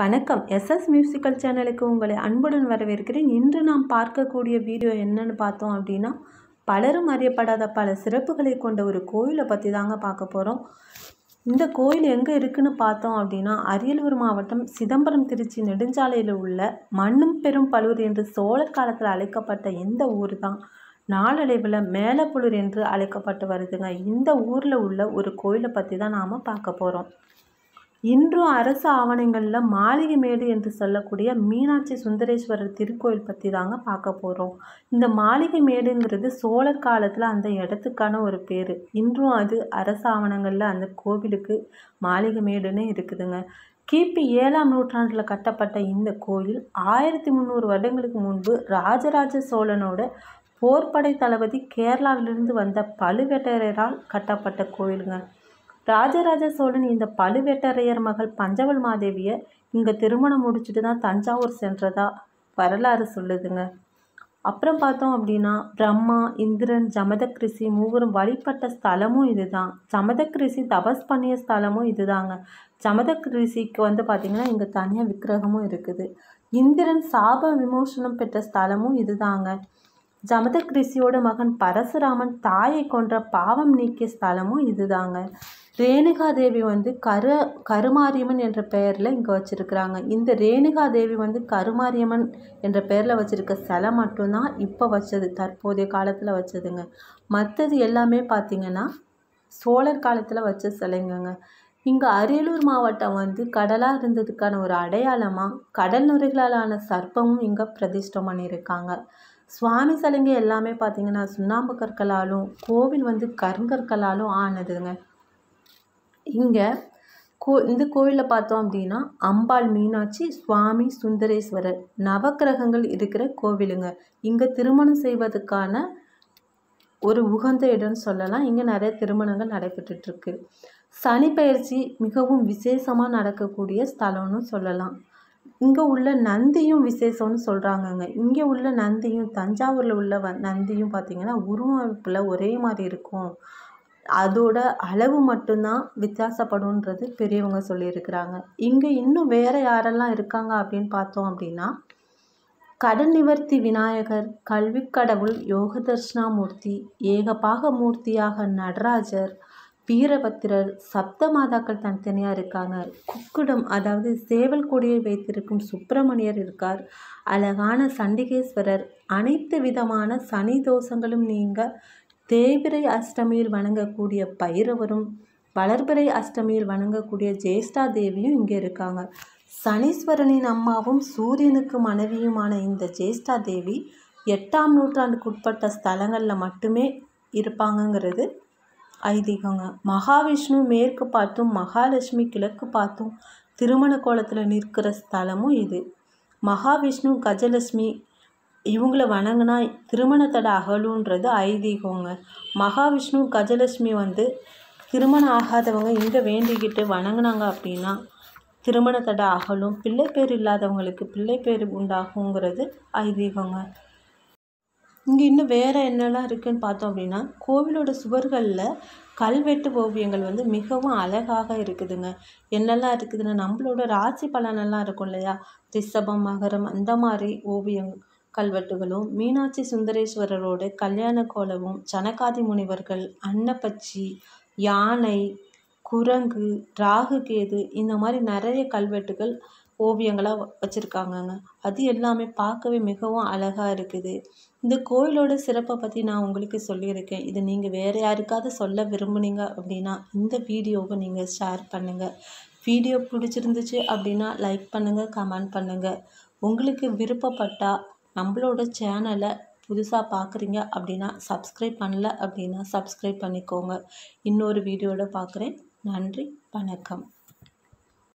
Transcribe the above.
வணக்கம் SS musical சேனலுக்கு உங்களை அன்புடன் வரவேற்கிறேன் இன்று நாம் பார்க்கக்கூடிய வீடியோ என்னன்னு பார்த்தோம் அப்படின்னா பலரும் அறியப்படாத பல சிறப்புகளை கொண்ட ஒரு கோயிலை பற்றி தாங்க பார்க்க போகிறோம் இந்த கோயில் எங்கே இருக்குதுன்னு பார்த்தோம் அப்படின்னா அரியலூர் மாவட்டம் சிதம்பரம் திருச்சி நெடுஞ்சாலையில் உள்ள மண்ணும் பெரும் பழுவூர் என்று சோழர் காலத்தில் அழைக்கப்பட்ட இந்த ஊர் தான் நாளடைவில் மேலப்புலூர் என்று அழைக்கப்பட்டு வருதுங்க இந்த ஊரில் உள்ள ஒரு கோயிலை பற்றி தான் நாம் பார்க்க போகிறோம் இன்றும் அரசு ஆவணங்களில் மாளிகை மேடு என்று சொல்லக்கூடிய மீனாட்சி சுந்தரேஸ்வரர் திருக்கோயில் பற்றி தாங்க பார்க்க போகிறோம் இந்த மாளிகை மேடுங்கிறது சோழர் காலத்தில் அந்த இடத்துக்கான ஒரு பேர் இன்றும் அது அரசு ஆவணங்களில் அந்த கோவிலுக்கு மாளிகை மேடுன்னு இருக்குதுங்க கிபி ஏழாம் நூற்றாண்டில் கட்டப்பட்ட இந்த கோயில் ஆயிரத்தி முந்நூறு வருடங்களுக்கு முன்பு ராஜராஜ சோழனோட போர்படை தளபதி கேரளாவிலிருந்து வந்த பழுவேட்டரையரால் கட்டப்பட்ட கோயிலுங்க ராஜராஜ சோழன் இந்த பழுவேட்டரையர் மகள் பஞ்சவள் மாதேவியை இங்கே திருமணம் முடிச்சுட்டு தான் தஞ்சாவூர் சென்றதா வரலாறு சொல்லுதுங்க அப்புறம் பார்த்தோம் அப்படின்னா பிரம்மா இந்திரன் ஜமதக்கிரிசி மூவரும் வழிபட்ட ஸ்தலமும் இதுதான் ஜமதக்கிரிசி தபஸ் பண்ணிய ஸ்தலமும் இதுதாங்க ஜமதக்கிரிசிக்கு வந்து பார்த்திங்கன்னா இங்கே தனியாக விக்கிரகமும் இருக்குது இந்திரன் சாப விமோசனம் பெற்ற ஸ்தலமும் இதுதாங்க ஜமதக்கிரிசியோட மகன் பரசுராமன் தாயை கொன்ற பாவம் நீக்கிய ஸ்தலமும் இதுதாங்க ரேணுகாதேவி வந்து கரு கருமாரியம்மன் என்ற பெயரில் இங்கே வச்சுருக்குறாங்க இந்த ரேணுகாதேவி வந்து கருமாரியம்மன் என்ற பெயரில் வச்சுருக்க சிலை மட்டும்தான் இப்போ வச்சது தற்போதைய காலத்தில் வச்சதுங்க மற்றது எல்லாமே பார்த்திங்கன்னா சோழர் காலத்தில் வச்ச சிலைங்கங்க இங்கே அரியலூர் மாவட்டம் வந்து கடலாக இருந்ததுக்கான ஒரு அடையாளமாக கடல் நுரைகளாலான சர்ப்பமும் இங்கே பிரதிஷ்டம் பண்ணியிருக்காங்க சுவாமி சிலைங்க எல்லாமே பார்த்திங்கன்னா சுண்ணாம்பு கற்களாலும் கோவில் வந்து கருங்கற்களாலும் ஆனதுங்க இங்கே கோ இந்த கோயிலில் பார்த்தோம் அப்படின்னா அம்பாள் மீனாட்சி சுவாமி சுந்தரேஸ்வரர் நவக்கிரகங்கள் இருக்கிற கோவிலுங்க இங்கே திருமணம் செய்வதற்கான ஒரு உகந்த இடம்னு சொல்லலாம் இங்கே நிறைய திருமணங்கள் நடைபெற்றுட்ருக்கு சனி பயிற்சி மிகவும் விசேஷமாக நடக்கக்கூடிய ஸ்தலம்னு சொல்லலாம் இங்கே உள்ள நந்தியும் விசேஷம்னு சொல்கிறாங்கங்க இங்கே உள்ள நந்தியும் தஞ்சாவூரில் உள்ள வ நந்தியும் பார்த்திங்கன்னா உருவமைப்பில் ஒரே மாதிரி இருக்கும் அதோட அளவு மட்டும்தான் வித்தியாசப்படும்ன்றது பெரியவங்க சொல்லியிருக்கிறாங்க இங்கே இன்னும் வேறு யாரெல்லாம் இருக்காங்க அப்படின்னு பார்த்தோம் அப்படின்னா கடன் நிவர்த்தி விநாயகர் கல்வி கடவுள் யோக தர்ஷனாமூர்த்தி ஏகபாக மூர்த்தியாக நடராஜர் வீரபத்திரர் சப்த மாதாக்கள் தனித்தனியாக இருக்காங்க குக்குடம் அதாவது சேவல் கொடியை வைத்திருக்கும் சுப்பிரமணியர் இருக்கார் அழகான சண்டிகேஸ்வரர் அனைத்து விதமான சனி தோஷங்களும் நீங்கள் தேவிரை அஷ்டமியில் வணங்கக்கூடிய பைரவரும் வளர்பிறை அஷ்டமியில் வணங்கக்கூடிய ஜேஷ்டா தேவியும் இங்கே இருக்காங்க சனீஸ்வரனின் அம்மாவும் சூரியனுக்கு மனைவியுமான இந்த ஜேஷ்டா தேவி எட்டாம் நூற்றாண்டுக்குட்பட்ட ஸ்தலங்களில் மட்டுமே இருப்பாங்கங்கிறது ஐதீகங்க மகாவிஷ்ணு மேற்கு பார்த்தும் மகாலட்சுமி கிழக்கு பார்த்தும் திருமண கோலத்தில் நிற்கிற ஸ்தலமும் இது மகாவிஷ்ணு கஜலட்சுமி இவங்கள வணங்கினா திருமணத்தட அகலுன்றது ஐதீகங்க மகாவிஷ்ணு கஜலட்சுமி வந்து திருமணம் ஆகாதவங்க இங்கே வேண்டிக்கிட்டு வணங்கினாங்க அப்படின்னா திருமணத்தட அகலும் பிள்ளை பேர் இல்லாதவங்களுக்கு பிள்ளை பேர் உண்டாகுங்கிறது ஐதீகங்க இங்கே இன்னும் வேறு என்னெல்லாம் இருக்குதுன்னு பார்த்தோம் அப்படின்னா கோவிலோட சுவர்களில் கல்வெட்டு ஓவியங்கள் வந்து மிகவும் அழகாக இருக்குதுங்க என்னெல்லாம் இருக்குதுன்னா நம்மளோட ராசி பலனெல்லாம் இருக்கும் இல்லையா ரிஷபம் மகரம் அந்த மாதிரி ஓவியங்கள் கல்வெட்டுகளும் மீனாட்சி சுந்தரேஸ்வரரோட கல்யாண கோலமும் சனகாதி முனிவர்கள் அன்னப்பச்சி யானை குரங்கு ராகு கேது இந்த மாதிரி நிறைய கல்வெட்டுகள் ஓவியங்களாக வச்சுருக்காங்கங்க அது எல்லாமே பார்க்கவே மிகவும் அழகாக இருக்குது இந்த கோயிலோட சிறப்பை பற்றி நான் உங்களுக்கு சொல்லியிருக்கேன் இது நீங்கள் வேறு யாருக்காவது சொல்ல விரும்புனீங்க அப்படின்னா இந்த வீடியோவை நீங்கள் ஷேர் பண்ணுங்கள் வீடியோ பிடிச்சிருந்துச்சு அப்படின்னா லைக் பண்ணுங்கள் கமெண்ட் பண்ணுங்கள் உங்களுக்கு விருப்பப்பட்டால் நம்மளோட சேனலை புதுசாக பார்க்குறீங்க அப்படின்னா சப்ஸ்கிரைப் பண்ணல அப்படின்னா சப்ஸ்கிரைப் பண்ணிக்கோங்க இன்னொரு வீடியோவில் பார்க்குறேன் நன்றி வணக்கம்